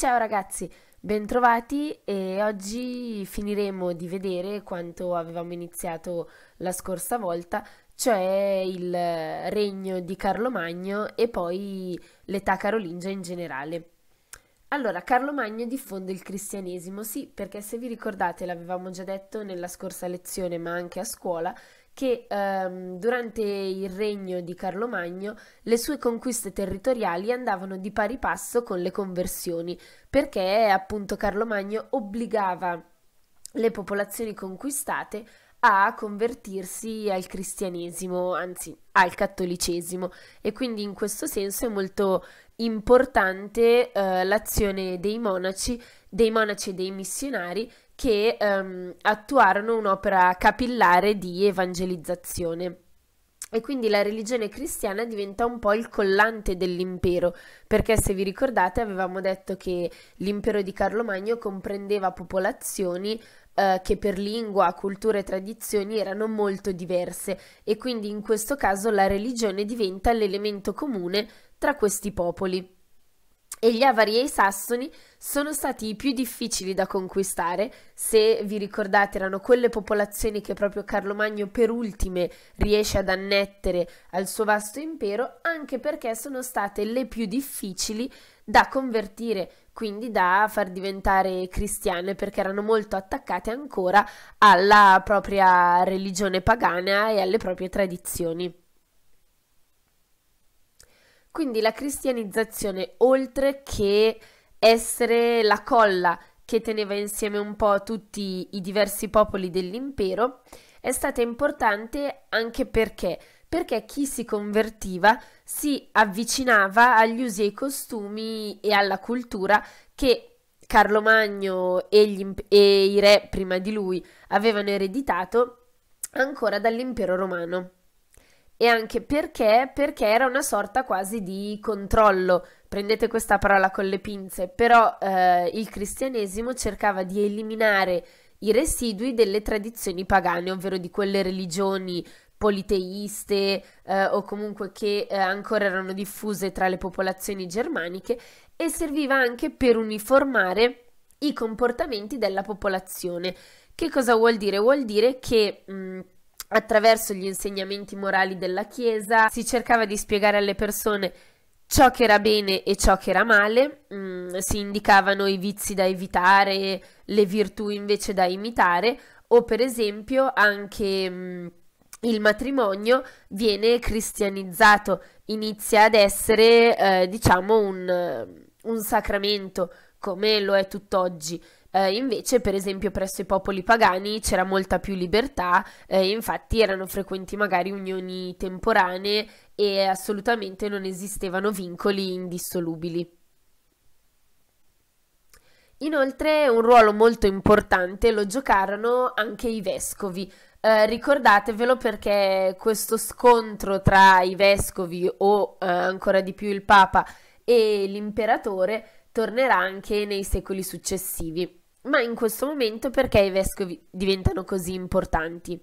Ciao ragazzi, bentrovati e oggi finiremo di vedere quanto avevamo iniziato la scorsa volta, cioè il regno di Carlo Magno e poi l'età carolingia in generale. Allora, Carlo Magno diffonde il cristianesimo, sì, perché se vi ricordate, l'avevamo già detto nella scorsa lezione, ma anche a scuola, che ehm, durante il regno di Carlo Magno le sue conquiste territoriali andavano di pari passo con le conversioni, perché appunto Carlo Magno obbligava le popolazioni conquistate a convertirsi al cristianesimo, anzi al cattolicesimo e quindi in questo senso è molto importante eh, l'azione dei monaci, dei monaci e dei missionari che ehm, attuarono un'opera capillare di evangelizzazione. E quindi la religione cristiana diventa un po' il collante dell'impero, perché se vi ricordate avevamo detto che l'impero di Carlo Magno comprendeva popolazioni eh, che per lingua, cultura e tradizioni erano molto diverse e quindi in questo caso la religione diventa l'elemento comune tra questi popoli e gli avari e i sassoni sono stati i più difficili da conquistare, se vi ricordate erano quelle popolazioni che proprio Carlo Magno per ultime riesce ad annettere al suo vasto impero, anche perché sono state le più difficili da convertire, quindi da far diventare cristiane, perché erano molto attaccate ancora alla propria religione pagana e alle proprie tradizioni. Quindi la cristianizzazione, oltre che essere la colla che teneva insieme un po' tutti i diversi popoli dell'impero, è stata importante anche perché, perché chi si convertiva si avvicinava agli usi e ai costumi e alla cultura che Carlo Magno e, gli, e i re prima di lui avevano ereditato ancora dall'impero romano e anche perché, perché era una sorta quasi di controllo. Prendete questa parola con le pinze, però eh, il cristianesimo cercava di eliminare i residui delle tradizioni pagane, ovvero di quelle religioni politeiste eh, o comunque che eh, ancora erano diffuse tra le popolazioni germaniche e serviva anche per uniformare i comportamenti della popolazione. Che cosa vuol dire? Vuol dire che mh, mm, attraverso gli insegnamenti morali della Chiesa, si cercava di spiegare alle persone ciò che era bene e ciò che era male, mm, si indicavano i vizi da evitare, le virtù invece da imitare, o per esempio anche mm, il matrimonio viene cristianizzato, inizia ad essere eh, diciamo un un sacramento come lo è tutt'oggi. Eh, invece, per esempio, presso i popoli pagani c'era molta più libertà, eh, infatti erano frequenti magari unioni temporanee e assolutamente non esistevano vincoli indissolubili. Inoltre un ruolo molto importante lo giocarono anche i vescovi. Eh, ricordatevelo perché questo scontro tra i vescovi o eh, ancora di più il Papa e l'imperatore tornerà anche nei secoli successivi, ma in questo momento perché i vescovi diventano così importanti?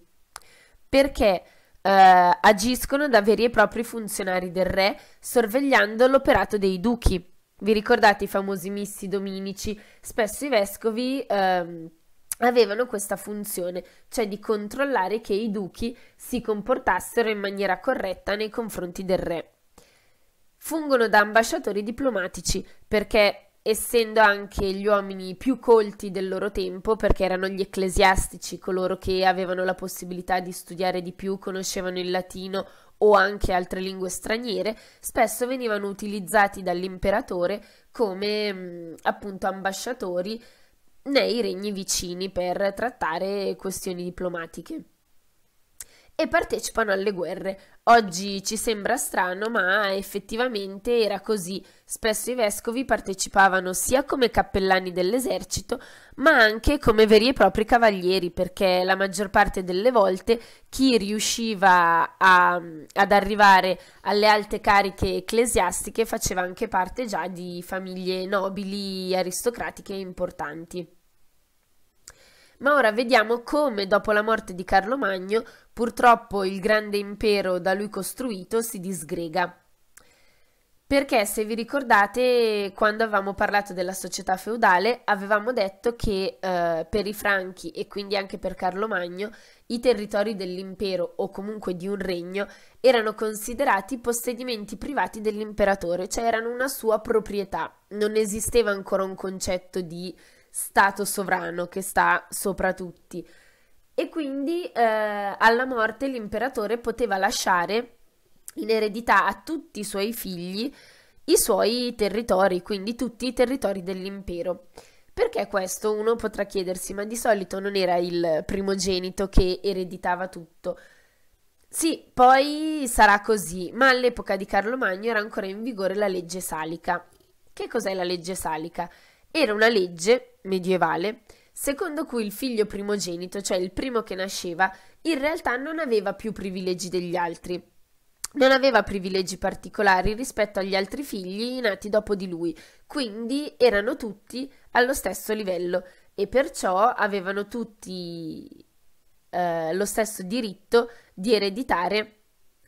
Perché eh, agiscono da veri e propri funzionari del re, sorvegliando l'operato dei duchi. Vi ricordate i famosi missi dominici? Spesso i vescovi eh, avevano questa funzione, cioè di controllare che i duchi si comportassero in maniera corretta nei confronti del re fungono da ambasciatori diplomatici perché essendo anche gli uomini più colti del loro tempo, perché erano gli ecclesiastici coloro che avevano la possibilità di studiare di più, conoscevano il latino o anche altre lingue straniere, spesso venivano utilizzati dall'imperatore come mm, appunto ambasciatori nei regni vicini per trattare questioni diplomatiche e partecipano alle guerre. Oggi ci sembra strano, ma effettivamente era così. Spesso i vescovi partecipavano sia come cappellani dell'esercito, ma anche come veri e propri cavalieri, perché la maggior parte delle volte chi riusciva a, ad arrivare alle alte cariche ecclesiastiche faceva anche parte già di famiglie nobili, aristocratiche e importanti. Ma ora vediamo come, dopo la morte di Carlo Magno, purtroppo il grande impero da lui costruito si disgrega. Perché se vi ricordate, quando avevamo parlato della società feudale, avevamo detto che eh, per i franchi e quindi anche per Carlo Magno, i territori dell'impero o comunque di un regno erano considerati possedimenti privati dell'imperatore, cioè erano una sua proprietà. Non esisteva ancora un concetto di stato sovrano che sta sopra tutti. E quindi eh, alla morte l'imperatore poteva lasciare in eredità a tutti i suoi figli i suoi territori, quindi tutti i territori dell'impero. Perché questo uno potrà chiedersi, ma di solito non era il primogenito che ereditava tutto. Sì, poi sarà così, ma all'epoca di Carlo Magno era ancora in vigore la legge salica. Che cos'è la legge salica? Era una legge medievale secondo cui il figlio primogenito, cioè il primo che nasceva, in realtà non aveva più privilegi degli altri. Non aveva privilegi particolari rispetto agli altri figli nati dopo di lui, quindi erano tutti allo stesso livello e perciò avevano tutti eh, lo stesso diritto di ereditare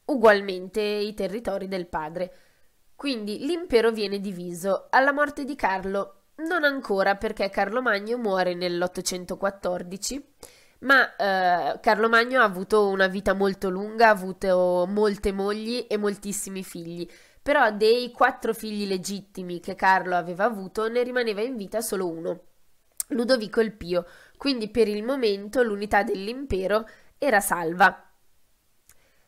ugualmente i territori del padre. Quindi l'impero viene diviso. Alla morte di Carlo non ancora perché Carlo Magno muore nell'814, ma eh, Carlo Magno ha avuto una vita molto lunga, ha avuto molte mogli e moltissimi figli, però dei quattro figli legittimi che Carlo aveva avuto ne rimaneva in vita solo uno, Ludovico il Pio, quindi per il momento l'unità dell'impero era salva.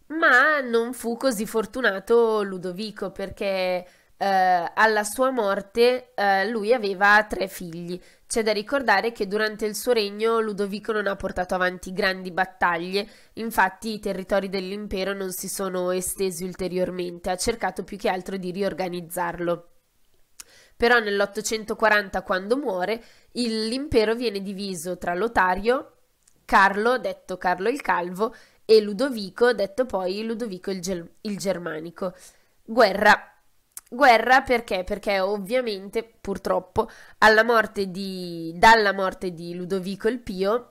Ma non fu così fortunato Ludovico perché eh, alla sua morte eh, lui aveva tre figli. C'è da ricordare che durante il suo regno Ludovico non ha portato avanti grandi battaglie, infatti i territori dell'impero non si sono estesi ulteriormente, ha cercato più che altro di riorganizzarlo. Però nell'840, quando muore, l'impero viene diviso tra Lotario, Carlo, detto Carlo il Calvo, e Ludovico, detto poi Ludovico il, Gel- il Germanico. Guerra Guerra perché? Perché ovviamente, purtroppo, morte di, dalla morte di Ludovico il Pio,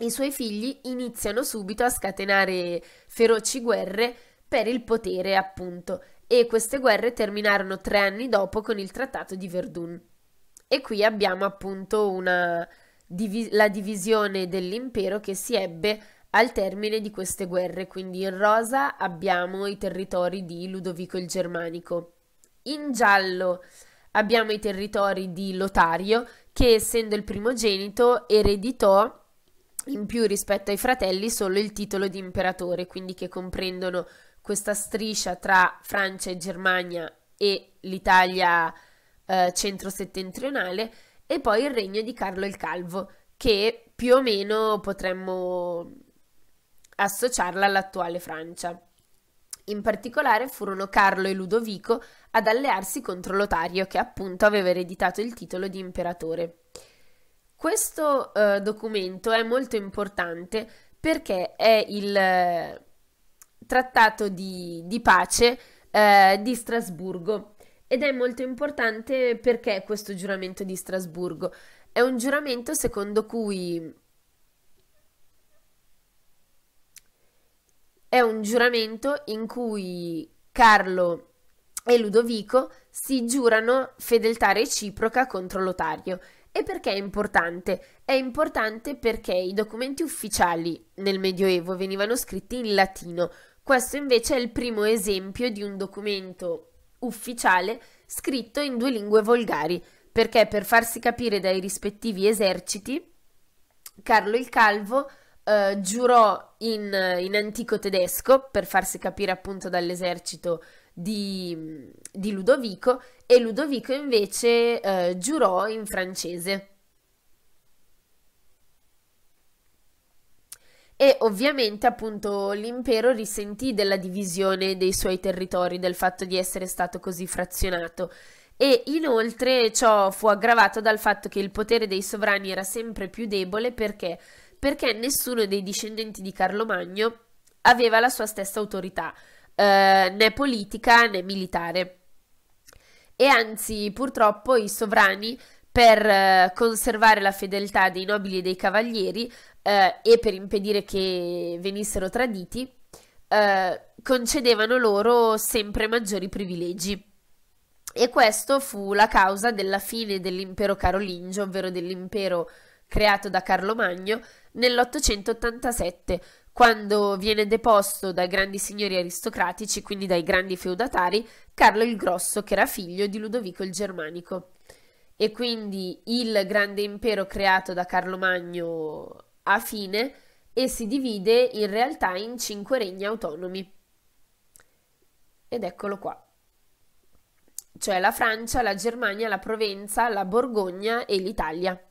i suoi figli iniziano subito a scatenare feroci guerre per il potere, appunto, e queste guerre terminarono tre anni dopo con il Trattato di Verdun. E qui abbiamo appunto una, la divisione dell'impero che si ebbe al termine di queste guerre, quindi in rosa abbiamo i territori di Ludovico il Germanico in giallo abbiamo i territori di Lotario, che essendo il primogenito ereditò in più rispetto ai fratelli solo il titolo di imperatore, quindi che comprendono questa striscia tra Francia e Germania e l'Italia eh, centro-settentrionale e poi il regno di Carlo il Calvo, che più o meno potremmo associarla all'attuale Francia. In particolare furono Carlo e Ludovico ad allearsi contro Lotario che appunto aveva ereditato il titolo di imperatore. Questo eh, documento è molto importante perché è il eh, trattato di, di pace eh, di Strasburgo ed è molto importante perché questo giuramento di Strasburgo è un giuramento secondo cui è un giuramento in cui Carlo e Ludovico si giurano fedeltà reciproca contro Lotario. E perché è importante? È importante perché i documenti ufficiali nel Medioevo venivano scritti in latino. Questo invece è il primo esempio di un documento ufficiale scritto in due lingue volgari, perché per farsi capire dai rispettivi eserciti, Carlo il Calvo eh, giurò in, in antico tedesco, per farsi capire appunto dall'esercito di, di Ludovico e Ludovico invece eh, giurò in francese. E ovviamente appunto l'impero risentì della divisione dei suoi territori, del fatto di essere stato così frazionato e inoltre ciò fu aggravato dal fatto che il potere dei sovrani era sempre più debole perché, perché nessuno dei discendenti di Carlo Magno aveva la sua stessa autorità eh, né politica né militare. E anzi, purtroppo, i sovrani per eh, conservare la fedeltà dei nobili e dei cavalieri eh, e per impedire che venissero traditi, eh, concedevano loro sempre maggiori privilegi. E questo fu la causa della fine dell'impero carolingio, ovvero dell'impero creato da Carlo Magno, nell'887, quando viene deposto dai grandi signori aristocratici, quindi dai grandi feudatari, Carlo il Grosso, che era figlio di Ludovico il Germanico. E quindi il grande impero creato da Carlo Magno ha fine e si divide in realtà in cinque regni autonomi. Ed eccolo qua cioè la Francia, la Germania, la Provenza, la Borgogna e l'Italia.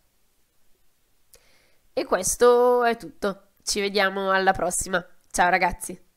E questo è tutto. Ci vediamo alla prossima. Ciao ragazzi.